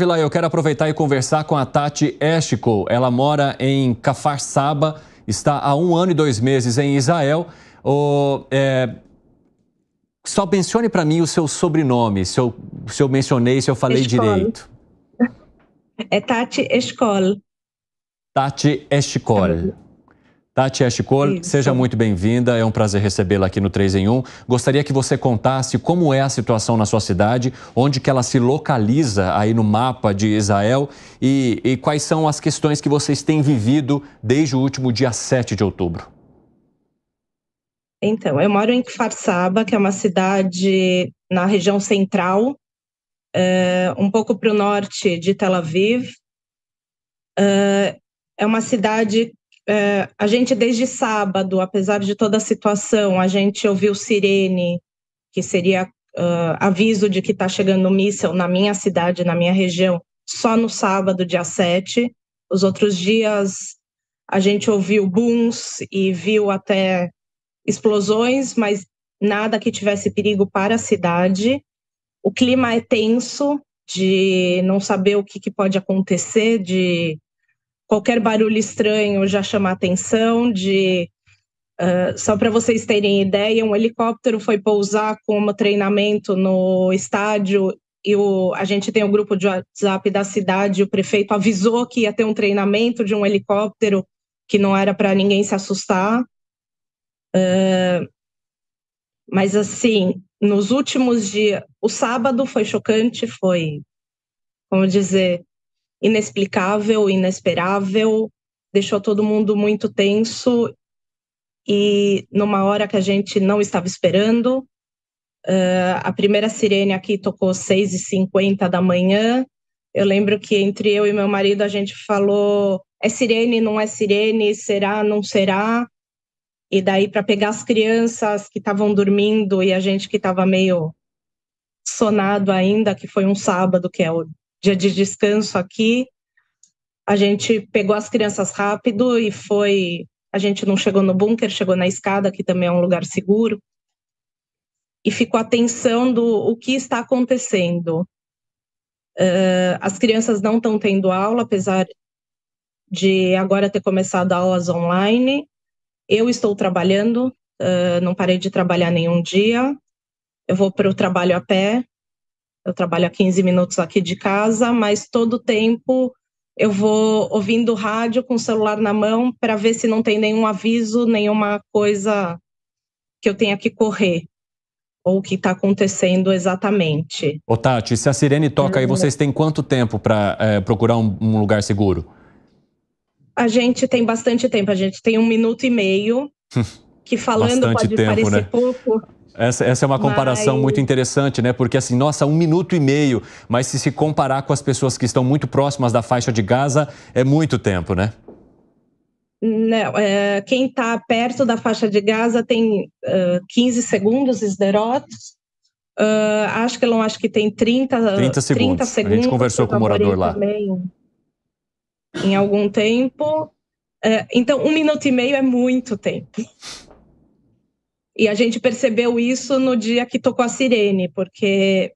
Vila, eu quero aproveitar e conversar com a Tati Estico. Ela mora em Cafarsaba, está há um ano e dois meses em Israel. O é... Só mencione para mim o seu sobrenome, se eu, se eu mencionei, se eu falei direito. É Tati Eshkol. Tati Escol. Tati tá, Ashcole, seja muito bem-vinda. É um prazer recebê-la aqui no 3 em 1. Gostaria que você contasse como é a situação na sua cidade, onde que ela se localiza aí no mapa de Israel e, e quais são as questões que vocês têm vivido desde o último dia 7 de outubro. Então, eu moro em Kfar Saba, que é uma cidade na região central, eh, um pouco para o norte de Tel Aviv. Eh, é uma cidade é, a gente, desde sábado, apesar de toda a situação, a gente ouviu sirene, que seria uh, aviso de que está chegando um míssel na minha cidade, na minha região, só no sábado, dia 7. Os outros dias, a gente ouviu booms e viu até explosões, mas nada que tivesse perigo para a cidade. O clima é tenso, de não saber o que, que pode acontecer, de qualquer barulho estranho já chama atenção, de Uh, só para vocês terem ideia, um helicóptero foi pousar como treinamento no estádio e o, a gente tem um grupo de WhatsApp da cidade. O prefeito avisou que ia ter um treinamento de um helicóptero que não era para ninguém se assustar. Uh, mas assim, nos últimos dias, o sábado foi chocante, foi, como dizer, inexplicável, inesperável, deixou todo mundo muito tenso e numa hora que a gente não estava esperando. Uh, a primeira sirene aqui tocou 6h50 da manhã. Eu lembro que entre eu e meu marido a gente falou: é sirene, não é sirene, será, não será. E daí, para pegar as crianças que estavam dormindo e a gente que estava meio sonado ainda, que foi um sábado, que é o dia de descanso aqui. A gente pegou as crianças rápido e foi. A gente não chegou no bunker, chegou na escada, que também é um lugar seguro. E ficou atenção do o que está acontecendo. Uh, as crianças não estão tendo aula, apesar de agora ter começado aulas online. Eu estou trabalhando, uh, não parei de trabalhar nenhum dia. Eu vou para o trabalho a pé, eu trabalho a 15 minutos aqui de casa, mas todo tempo eu vou ouvindo rádio com o celular na mão para ver se não tem nenhum aviso, nenhuma coisa que eu tenha que correr ou o que está acontecendo exatamente. Ô Tati, se a sirene toca aí, vocês têm quanto tempo para é, procurar um, um lugar seguro? A gente tem bastante tempo, a gente tem um minuto e meio, que falando bastante pode tempo, parecer né? pouco, essa, essa é uma comparação mas... muito interessante, né? Porque assim, nossa, um minuto e meio, mas se se comparar com as pessoas que estão muito próximas da faixa de Gaza, é muito tempo, né? Não, né, é, quem está perto da faixa de Gaza tem uh, 15 segundos, Isderot. Uh, não acho que tem 30, 30 segundos. 30 segundos. A gente conversou com o morador lá. em algum tempo. É, então, um minuto e meio é muito tempo. E a gente percebeu isso no dia que tocou a sirene, porque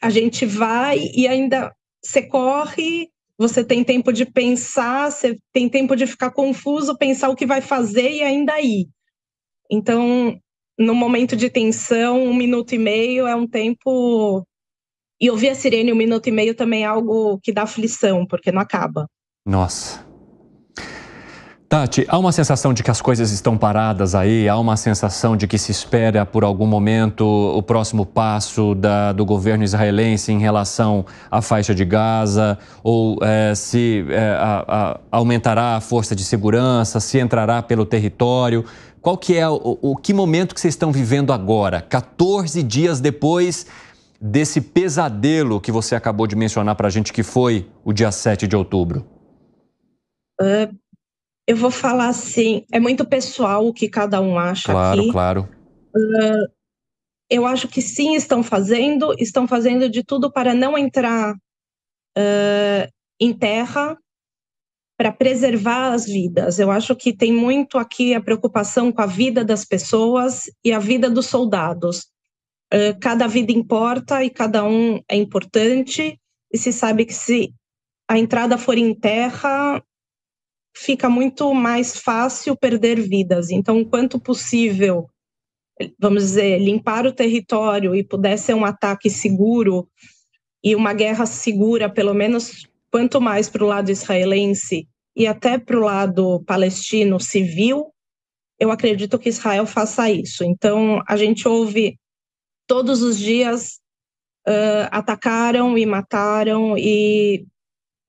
a gente vai e ainda você corre, você tem tempo de pensar, você tem tempo de ficar confuso, pensar o que vai fazer e ainda ir. Então, no momento de tensão, um minuto e meio é um tempo. E ouvir a sirene um minuto e meio também é algo que dá aflição, porque não acaba. Nossa. Tati, há uma sensação de que as coisas estão paradas aí, há uma sensação de que se espera por algum momento o próximo passo da, do governo israelense em relação à faixa de Gaza, ou é, se é, a, a, aumentará a força de segurança, se entrará pelo território. Qual que é o, o que momento que vocês estão vivendo agora, 14 dias depois desse pesadelo que você acabou de mencionar para a gente, que foi o dia 7 de outubro? É eu vou falar assim, é muito pessoal o que cada um acha claro, aqui. Claro, claro. Uh, eu acho que sim, estão fazendo, estão fazendo de tudo para não entrar uh, em terra, para preservar as vidas. Eu acho que tem muito aqui a preocupação com a vida das pessoas e a vida dos soldados. Ah, cada vida importa e cada um é importante, e se sabe que se a entrada for em terra, fica muito mais fácil perder vidas. Então, quanto possível, vamos dizer, limpar o território e puder ser um ataque seguro e uma guerra segura, pelo menos quanto mais para o lado israelense e até para o lado palestino civil, eu acredito que Israel faça isso. Então, a gente ouve todos os dias uh, atacaram e mataram e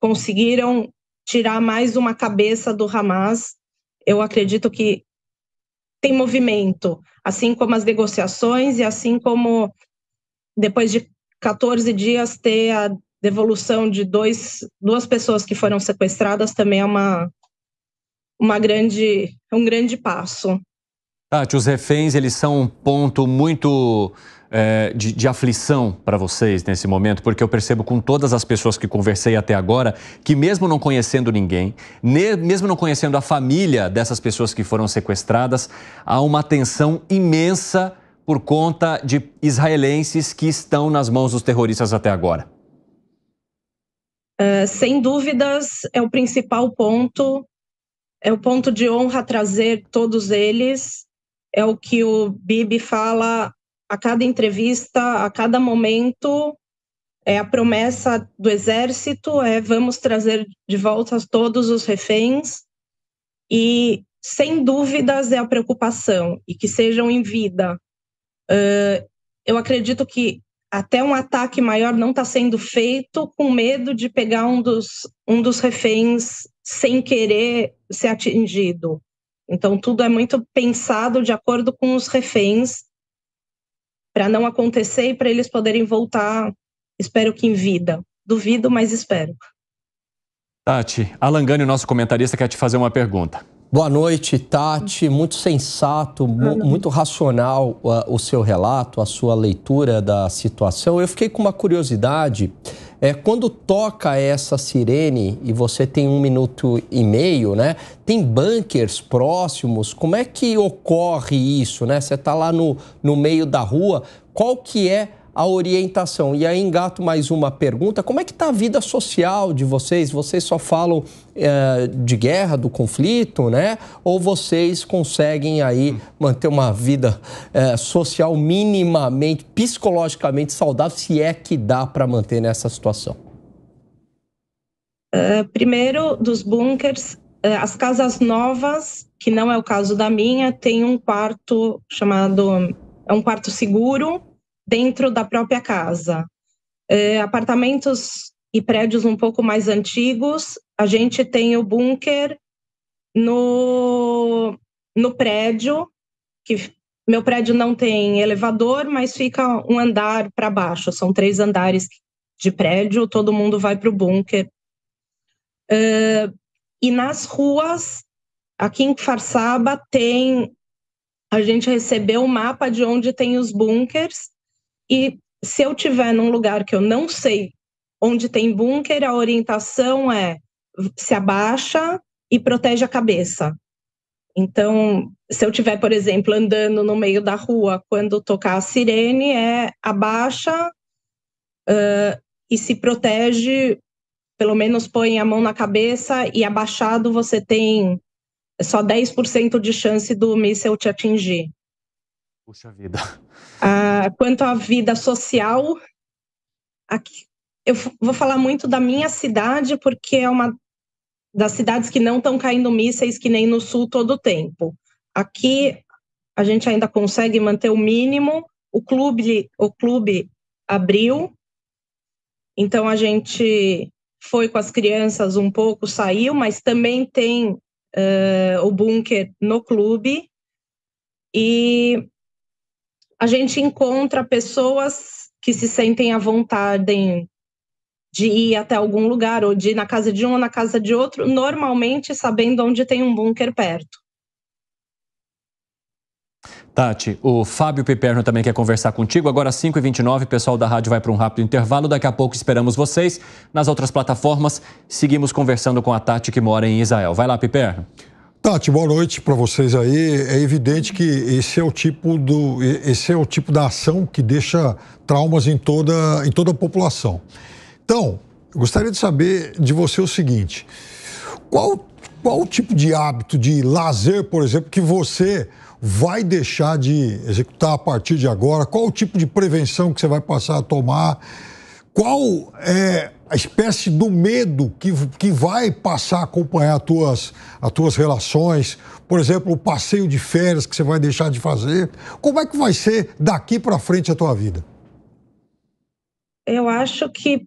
conseguiram tirar mais uma cabeça do Hamas. Eu acredito que tem movimento, assim como as negociações e assim como depois de 14 dias ter a devolução de dois, duas pessoas que foram sequestradas também é uma, uma grande, um grande passo. Tati, ah, os reféns eles são um ponto muito é, de, de, aflição para vocês nesse momento? Porque eu percebo com todas as pessoas que conversei até agora que, mesmo não conhecendo ninguém, ne, mesmo não conhecendo a família dessas pessoas que foram sequestradas, há uma tensão imensa por conta de israelenses que estão nas mãos dos terroristas até agora. É, sem dúvidas, é o principal ponto, é o ponto de honra trazer todos eles. É o que o Bibi fala a cada entrevista, a cada momento, é, a promessa do exército é vamos trazer de volta todos os reféns e sem dúvidas é a preocupação e que sejam em vida. Uh, eu acredito que até um ataque maior não está sendo feito com medo de pegar um dos, um dos reféns sem querer ser atingido. Então, tudo é muito pensado de acordo com os reféns para não acontecer e para eles poderem voltar, espero que em vida. Duvido, mas espero. Tati, Alan Gani, nosso comentarista, quer te fazer uma pergunta. Boa noite, Tati. Hum. Muito sensato, muito racional uh, o seu relato, a sua leitura da situação. Eu fiquei com uma curiosidade. É, quando toca essa sirene e você tem um minuto e meio, né? Tem bunkers próximos. Como é que ocorre isso, né? Você está lá no, no meio da rua. Qual que é a orientação. E aí engato mais uma pergunta: como é que está a vida social de vocês? Vocês só falam é, de guerra, do conflito, né? Ou vocês conseguem aí manter uma vida é, social minimamente, psicologicamente saudável, se é que dá para manter nessa situação? Uh, primeiro, dos bunkers, uh, as casas novas, que não é o caso da minha, tem um quarto chamado. É um quarto seguro, dentro da própria casa. É, apartamentos e prédios um pouco mais antigos, a gente tem o bunker no, no prédio, que meu prédio não tem elevador, mas fica um andar para baixo, são três andares de prédio, todo mundo vai para o bunker. Uh, e nas ruas, aqui em Farsaba, tem. A gente recebeu o um mapa de onde tem os bunkers, e se eu tiver num lugar que eu não sei onde tem bunker, a orientação é se abaixa e protege a cabeça. Então, se eu tiver, por exemplo, andando no meio da rua, quando tocar a sirene, é abaixa uh, e se protege, pelo menos põe a mão na cabeça e abaixado você tem só 10% de chance do míssil te atingir. Puxa vida. Ah, quanto à vida social, aqui, eu vou falar muito da minha cidade, porque é uma das cidades que não estão caindo mísseis, que nem no sul todo o tempo. Aqui a gente ainda consegue manter o mínimo. O clube, o clube abriu, então a gente foi com as crianças um pouco, saiu, mas também tem uh, o bunker no clube. E a gente encontra pessoas que se sentem à vontade em, de ir até algum lugar, ou de ir na casa de um ou na casa de outro, normalmente sabendo onde tem um bunker perto. Tati, o Fábio Piperno também quer conversar contigo. Agora, 5h29, o pessoal da rádio vai para um rápido intervalo. Daqui a pouco esperamos vocês. Nas outras plataformas, seguimos conversando com a Tati, que mora em Israel. Vai lá, Piperno. Tati, boa noite para vocês aí. É evidente que esse é o tipo do esse é o tipo da ação que deixa traumas em toda em toda a população. Então, gostaria de saber de você o seguinte: qual qual o tipo de hábito de lazer, por exemplo, que você vai deixar de executar a partir de agora? Qual o tipo de prevenção que você vai passar a tomar? Qual é a espécie do medo que, que vai passar a acompanhar as tuas, as tuas relações, por exemplo, o passeio de férias que você vai deixar de fazer. Como é que vai ser daqui para frente a tua vida? Eu acho que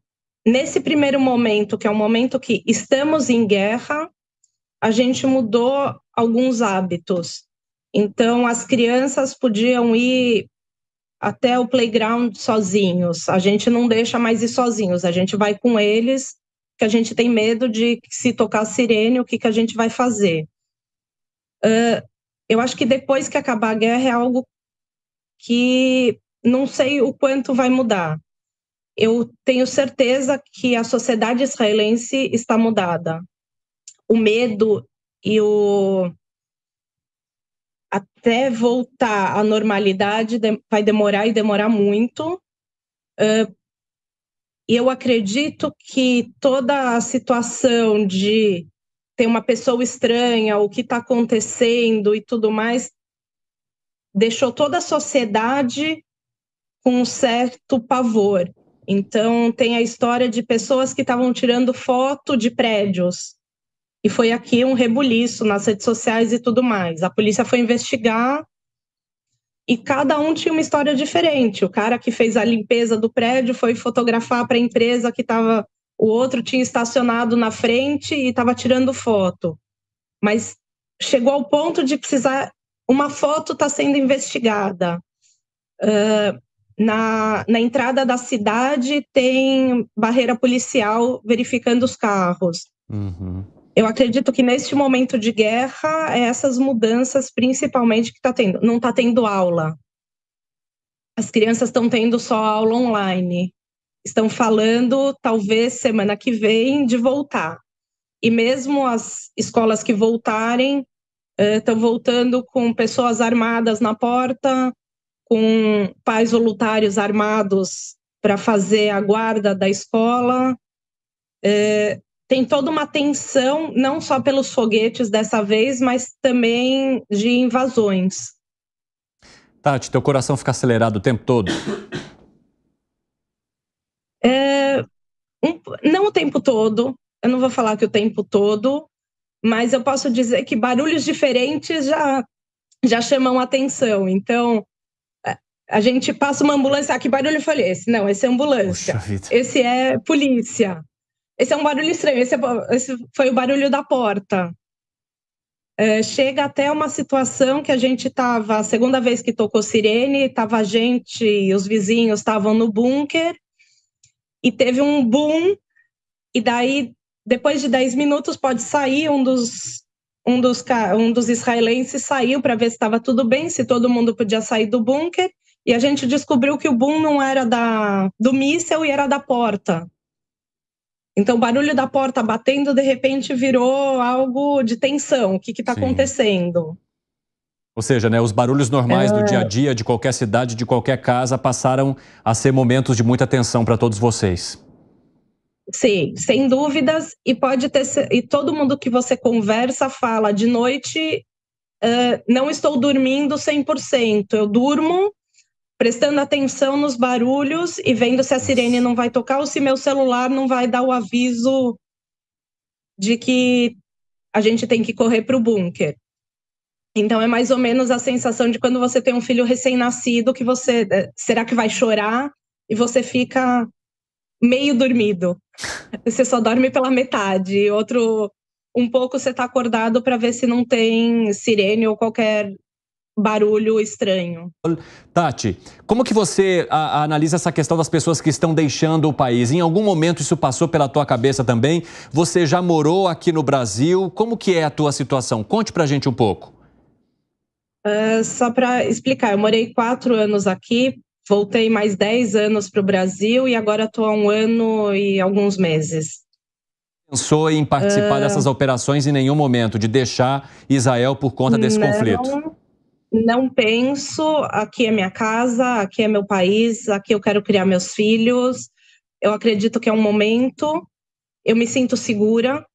nesse primeiro momento, que é o momento que estamos em guerra, a gente mudou alguns hábitos. Então, as crianças podiam ir até o playground sozinhos. A gente não deixa mais ir sozinhos, a gente vai com eles, que a gente tem medo de se tocar a sirene, o que, que a gente vai fazer. Uh, eu acho que depois que acabar a guerra é algo que não sei o quanto vai mudar. Eu tenho certeza que a sociedade israelense está mudada. O medo e o, até voltar à normalidade vai demorar e demorar muito. E eu acredito que toda a situação de ter uma pessoa estranha, o que está acontecendo e tudo mais, deixou toda a sociedade com um certo pavor. Então, tem a história de pessoas que estavam tirando foto de prédios e foi aqui um rebuliço nas redes sociais e tudo mais. A polícia foi investigar e cada um tinha uma história diferente. O cara que fez a limpeza do prédio foi fotografar para a empresa que estava. O outro tinha estacionado na frente e estava tirando foto. Mas chegou ao ponto de precisar. Uma foto está sendo investigada. Uh, na, na entrada da cidade tem barreira policial verificando os carros. Uhum eu acredito que neste momento de guerra, é essas mudanças principalmente que está tendo. Não está tendo aula. As crianças estão tendo só aula online. Estão falando, talvez semana que vem, de voltar. E mesmo as escolas que voltarem, estão eh, voltando com pessoas armadas na porta, com pais voluntários armados para fazer a guarda da escola. Eh, tem toda uma tensão, não só pelos foguetes dessa vez, mas também de invasões. Tati, teu coração fica acelerado o tempo todo? É, um, não o tempo todo, eu não vou falar que o tempo todo, mas eu posso dizer que barulhos diferentes já, já chamam atenção. Então, a gente passa uma ambulância, ah, que barulho foi esse? Não, esse é ambulância. Esse é polícia. Esse é um barulho estranho. Esse, é, esse foi o barulho da porta. É, chega até uma situação que a gente estava, a segunda vez que tocou sirene, estava a gente e os vizinhos estavam no bunker e teve um boom. E daí, depois de 10 minutos, pode sair um dos. Um dos, um dos israelenses saiu para ver se estava tudo bem, se todo mundo podia sair do bunker, e a gente descobriu que o boom não era da, do míssel e era da porta. Então, o barulho da porta batendo, de repente, virou algo de tensão. O que está acontecendo? Ou seja, né, os barulhos normais é... do dia a dia, de qualquer cidade, de qualquer casa, passaram a ser momentos de muita tensão para todos vocês. Sim, sem dúvidas. E pode ter. E todo mundo que você conversa fala de noite. Uh, não estou dormindo 100%. Eu durmo prestando atenção nos barulhos e vendo se a sirene não vai tocar ou se meu celular não vai dar o aviso de que a gente tem que correr para o bunker. Então é mais ou menos a sensação de quando você tem um filho recém-nascido que você eh, será que vai chorar e você fica meio dormido. Você só dorme pela metade. Outro um pouco você está acordado para ver se não tem sirene ou qualquer barulho estranho. Tati, como que você a, a analisa essa questão das pessoas que estão deixando o país? Em algum momento isso passou pela tua cabeça também? Você já morou aqui no Brasil? Como que é a tua situação? Conte pra gente um pouco. Uh, só para explicar, eu morei quatro anos aqui, voltei mais dez anos para o Brasil e agora estou há um ano e alguns meses. Pensou em participar uh, dessas operações em nenhum momento, de deixar Israel por conta desse não, conflito? não penso, aqui é minha casa, aqui é meu país, aqui eu quero criar meus filhos. Eu acredito que é um momento, eu me sinto segura.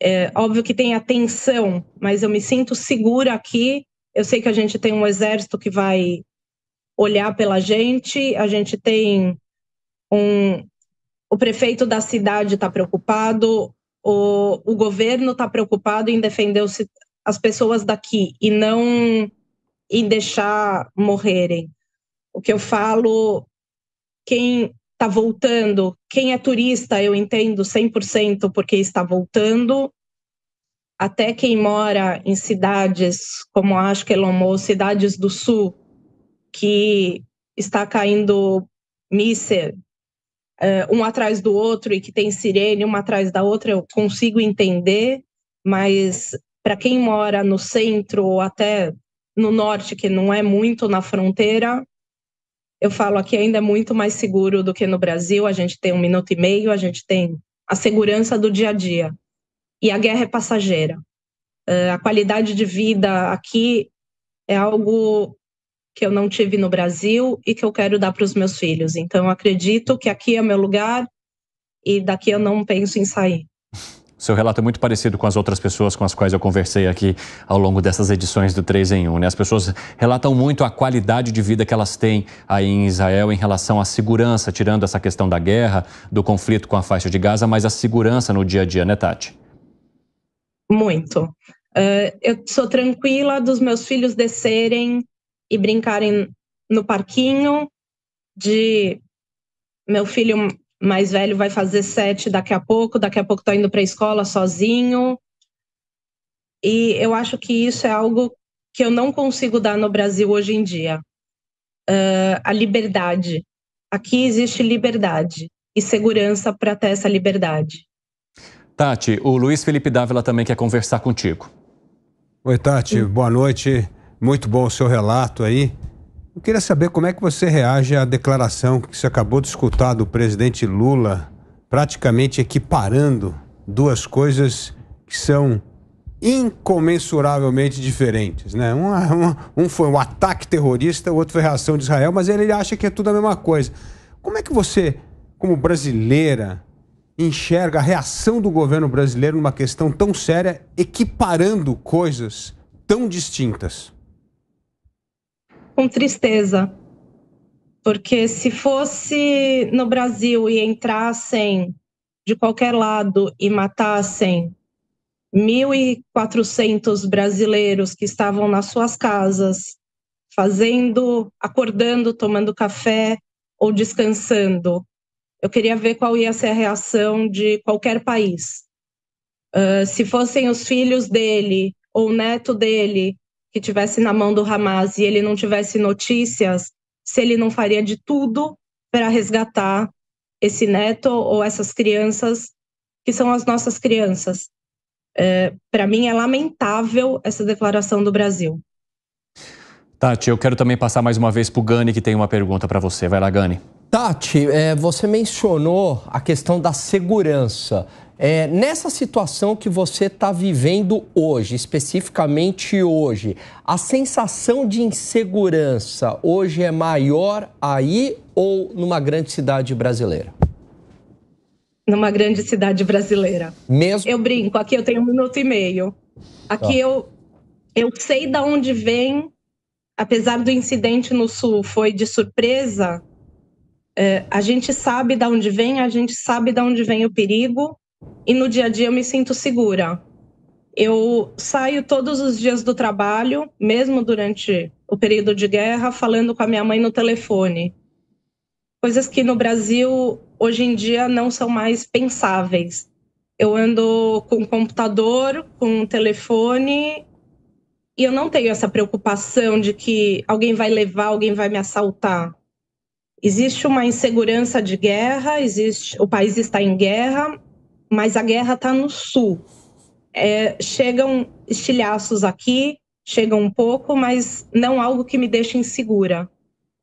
É, óbvio que tem atenção, mas eu me sinto segura aqui. Eu sei que a gente tem um exército que vai olhar pela gente, a gente tem um. O prefeito da cidade está preocupado, o, o governo está preocupado em defender as pessoas daqui e não e deixar morrerem. O que eu falo, quem está voltando, quem é turista, eu entendo 100% porque está voltando, até quem mora em cidades como Ashkelon é ou cidades do sul, que está caindo míssil eh, um atrás do outro e que tem sirene uma atrás da outra, eu consigo entender, mas para quem mora no centro ou até no norte, que não é muito na fronteira, eu falo aqui ainda é muito mais seguro do que no Brasil. A gente tem um minuto e meio, a gente tem a segurança do dia a dia. E a guerra é passageira. Eh, a qualidade de vida aqui é algo que eu não tive no Brasil e que eu quero dar para os meus filhos. Então, eu acredito que aqui é meu lugar e daqui eu não penso em sair seu relato é muito parecido com as outras pessoas com as quais eu conversei aqui ao longo dessas edições do 3 em 1. Né? As pessoas relatam muito a qualidade de vida que elas têm aí em Israel em relação à segurança, tirando essa questão da guerra, do conflito com a faixa de Gaza, mas a segurança no dia a dia, né, Tati? Muito. Uh, eu sou tranquila dos meus filhos descerem e brincarem no parquinho, de meu filho mais velho vai fazer sete daqui a pouco, daqui a pouco está indo para a escola sozinho. E eu acho que isso é algo que eu não consigo dar no Brasil hoje em dia. Uh, a liberdade. Aqui existe liberdade e segurança para ter essa liberdade. Tati, o Luiz Felipe Dávila também quer conversar contigo. Oi, Tati, hum. boa noite. Muito bom o seu relato aí. Eu queria saber como é que você reage à declaração que você acabou de escutar do presidente Lula, praticamente equiparando duas coisas que são incomensuravelmente diferentes, né? Um, um, um foi um ataque terrorista, o outro foi reação de Israel, mas ele acha que é tudo a mesma coisa. Como é que você, como brasileira, enxerga a reação do governo brasileiro numa questão tão séria, equiparando coisas tão distintas? com tristeza. Porque se fosse no Brasil e entrassem de qualquer lado e matassem 1.400 brasileiros que estavam nas suas casas, fazendo, acordando, tomando café ou descansando. Eu queria ver qual ia ser a reação de qualquer país. Uh, se fossem os filhos dele ou o neto dele que tivesse na mão do Hamas e ele não tivesse notícias, se ele não faria de tudo para resgatar esse neto ou essas crianças que são as nossas crianças. É, para mim é lamentável essa declaração do Brasil. Tati, eu quero também passar mais uma vez para o Gani, que tem uma pergunta para você. Vai lá, Gani. Tati, é, você mencionou a questão da segurança. É, nessa situação que você está vivendo hoje, especificamente hoje, a sensação de insegurança hoje é maior aí ou numa grande cidade brasileira? Numa grande cidade brasileira. Mesmo? Eu brinco, aqui eu tenho um minuto e meio. Aqui tá. eu, eu sei de onde vem, apesar do incidente no Sul foi de surpresa, é, a gente sabe de onde vem, a gente sabe de onde vem o perigo, e no dia a dia eu me sinto segura. Eu saio todos os dias do trabalho, mesmo durante o período de guerra, falando com a minha mãe no telefone. Coisas que no Brasil, hoje em dia, não são mais pensáveis. Eu ando com computador, com telefone, e eu não tenho essa preocupação de que alguém vai levar, alguém vai me assaltar. Existe uma insegurança de guerra, existe, o país está em guerra, mas a guerra está no sul. É, chegam estilhaços aqui, chegam um pouco, mas não algo que me deixe insegura.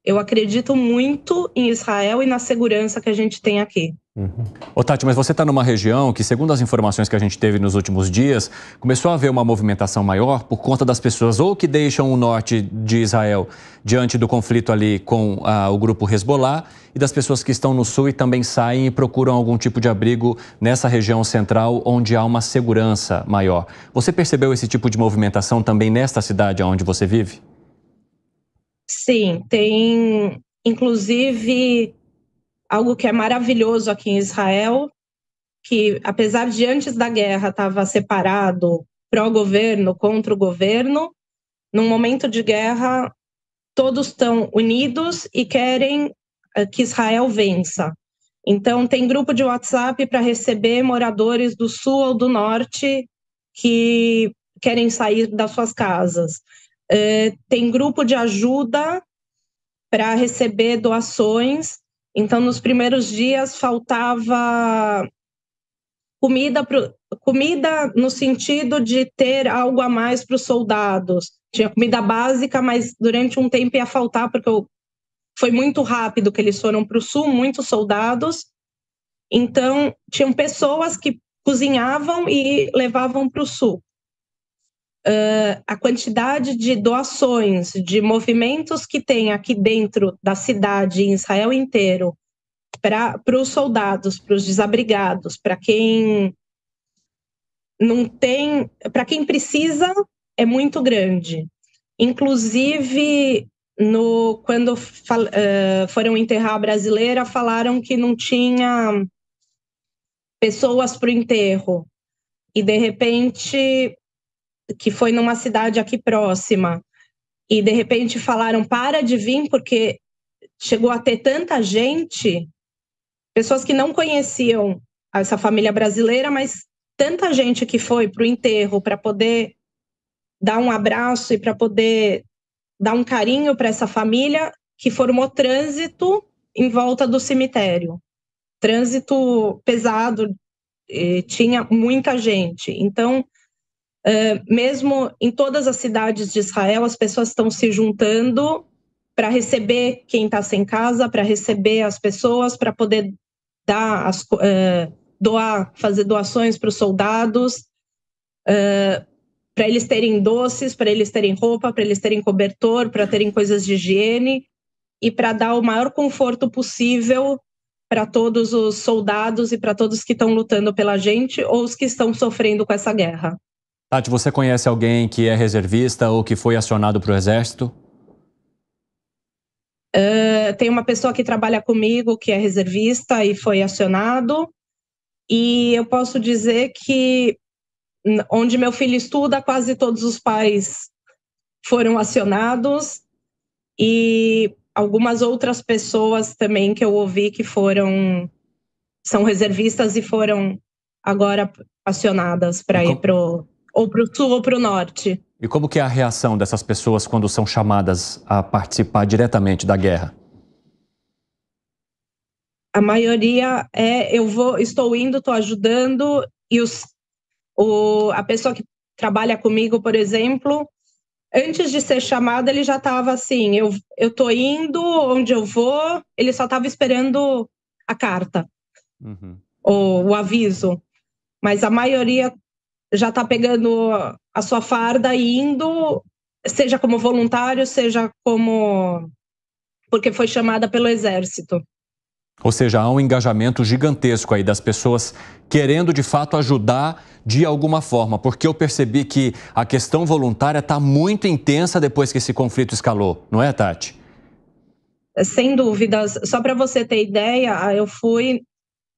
Eu acredito muito em Israel e na segurança que a gente tem aqui. Uhum. Ô, Tati, mas você está numa região que, segundo as informações que a gente teve nos últimos dias, começou a haver uma movimentação maior por conta das pessoas ou que deixam o norte de Israel diante do conflito ali com ah, o grupo Hezbollah e das pessoas que estão no sul e também saem e procuram algum tipo de abrigo nessa região central onde há uma segurança maior. Você percebeu esse tipo de movimentação também nesta cidade onde você vive? Sim, tem inclusive algo que é maravilhoso aqui em Israel, que apesar de antes da guerra estava separado pró-governo contra o governo, num momento de guerra todos estão unidos e querem eh, que Israel vença. Então tem grupo de WhatsApp para receber moradores do sul ou do norte que querem sair das suas casas é, tem grupo de ajuda para receber doações. Então, nos primeiros dias faltava comida, pro, comida no sentido de ter algo a mais para os soldados. Tinha comida básica, mas durante um tempo ia faltar, porque eu, foi muito rápido que eles foram para o sul, muitos soldados. Então, tinham pessoas que cozinhavam e levavam para o sul. Uh, a quantidade de doações, de movimentos que tem aqui dentro da cidade, em Israel inteiro, para os soldados, para os desabrigados, para quem não tem, para quem precisa, é muito grande. Inclusive, no, quando uh, foram enterrar a brasileira, falaram que não tinha pessoas para o enterro. E de repente que foi numa cidade aqui próxima, e de repente falaram para de vir porque chegou a ter tanta gente, pessoas que não conheciam essa família brasileira, mas tanta gente que foi para o enterro para poder dar um abraço e para poder dar um carinho para essa família que formou trânsito em volta do cemitério. Trânsito pesado, tinha muita gente. Então, ah, mesmo em todas as cidades de Israel, as pessoas estão se juntando para receber quem está sem casa, para receber as pessoas, para poder dar as, uh, doar, fazer doações para os soldados, uh, ah, para eles terem doces, para eles terem roupa, para eles terem cobertor, para terem coisas de higiene e para dar o maior conforto possível para todos os soldados e para todos que estão lutando pela gente ou os que estão sofrendo com essa guerra. Tati, você conhece alguém que é reservista ou que foi acionado para o Exército? Uh, tem uma pessoa que trabalha comigo que é reservista e foi acionado. E eu posso dizer que onde meu filho estuda, quase todos os pais foram acionados e algumas outras pessoas também que eu ouvi que foram são reservistas e foram agora acionadas para ir para ou para o sul ou para o norte. E como que é a reação dessas pessoas quando são chamadas a participar diretamente da guerra? A maioria é eu vou, estou indo, estou ajudando e os, o, a pessoa que trabalha comigo, por exemplo, antes de ser chamada ele já estava assim, eu eu estou indo, onde eu vou, ele só estava esperando a carta uhum. ou o aviso. Mas a maioria já está pegando a sua farda e indo, seja como voluntário, seja como porque foi chamada pelo exército. Ou seja, há um engajamento gigantesco aí das pessoas querendo de fato ajudar de alguma forma, porque eu percebi que a questão voluntária está muito intensa depois que esse conflito escalou, não é, Tati? Sem dúvidas. Só para você ter ideia, eu fui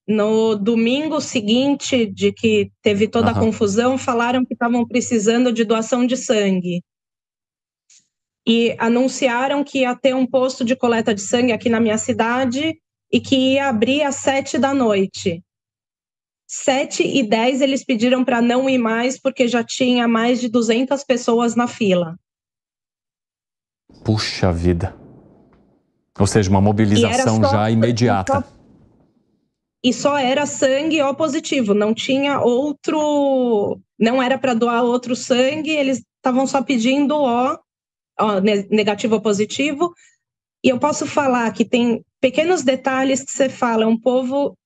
no domingo seguinte de que teve toda uhum. a confusão, falaram que estavam precisando de doação de sangue. E anunciaram que ia ter um posto de coleta de sangue aqui na minha cidade e que ia abrir às sete da noite. Sete e dez eles pediram para não ir mais porque já tinha mais de 200 pessoas na fila. Puxa vida. Ou seja, uma mobilização só, já imediata e só era sangue O positivo, não tinha outro, não era para doar outro sangue, eles estavam só pedindo O, o negativo ou positivo. E eu posso falar que tem pequenos detalhes que você fala, é um povo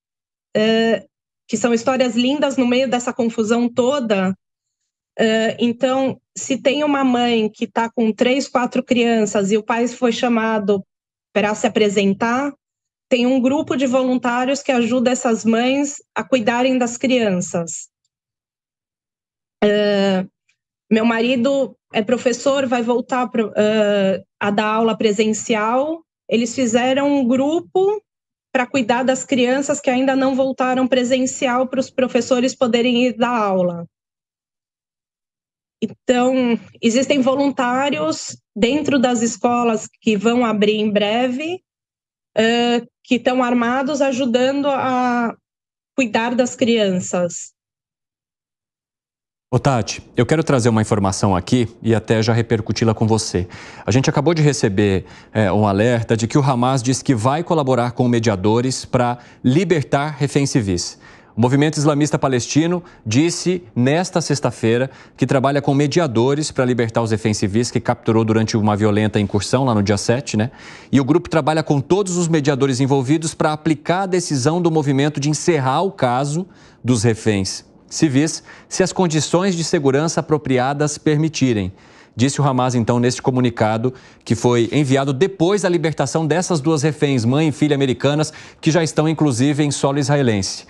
que são histórias lindas no meio dessa confusão toda. então, se tem uma mãe que está com três, quatro crianças e o pai foi chamado para se apresentar, tem um grupo de voluntários que ajuda essas mães a cuidarem das crianças. Uh, meu marido é professor, vai voltar pro, uh, a dar aula presencial. Eles fizeram um grupo para cuidar das crianças que ainda não voltaram presencial para os professores poderem ir dar aula. Então, existem voluntários dentro das escolas que vão abrir em breve, uh, que estão armados ajudando a cuidar das crianças. Ô Tati, eu quero trazer uma informação aqui e até já repercuti-la com você. A gente acabou de receber é, um alerta de que o Hamas diz que vai colaborar com mediadores para libertar reféns civis. O movimento islamista palestino disse nesta sexta-feira que trabalha com mediadores para libertar os reféns civis que capturou durante uma violenta incursão lá no dia 7, né? E o grupo trabalha com todos os mediadores envolvidos para aplicar a decisão do movimento de encerrar o caso dos reféns civis, se as condições de segurança apropriadas permitirem. Disse o Hamas, então, neste comunicado que foi enviado depois da libertação dessas duas reféns, mãe e filha americanas, que já estão, inclusive, em solo israelense.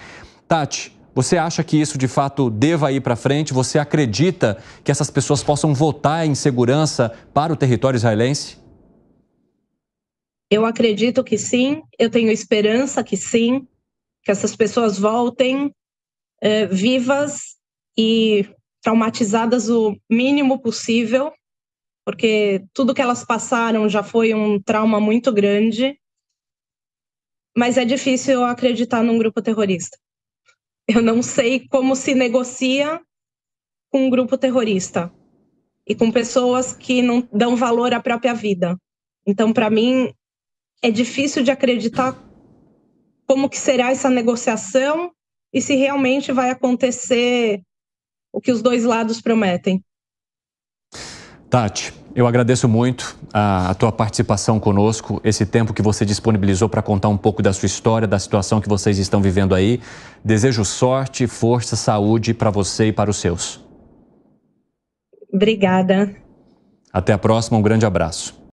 Tati, você acha que isso de fato deva ir para frente? Você acredita que essas pessoas possam votar em segurança para o território israelense? Eu acredito que sim, eu tenho esperança que sim, que essas pessoas voltem eh, vivas e traumatizadas o mínimo possível, porque tudo que elas passaram já foi um trauma muito grande. Mas é difícil acreditar num grupo terrorista. Eu não sei como se negocia com um grupo terrorista e com pessoas que não dão valor à própria vida. Então, para mim, é difícil de acreditar como que será essa negociação e se realmente vai acontecer o que os dois lados prometem. Tati, eu agradeço muito a, a, tua participação conosco, esse tempo que você disponibilizou para contar um pouco da sua história, da situação que vocês estão vivendo aí. Desejo sorte, força, saúde para você e para os seus. Obrigada. Até a próxima, um grande abraço.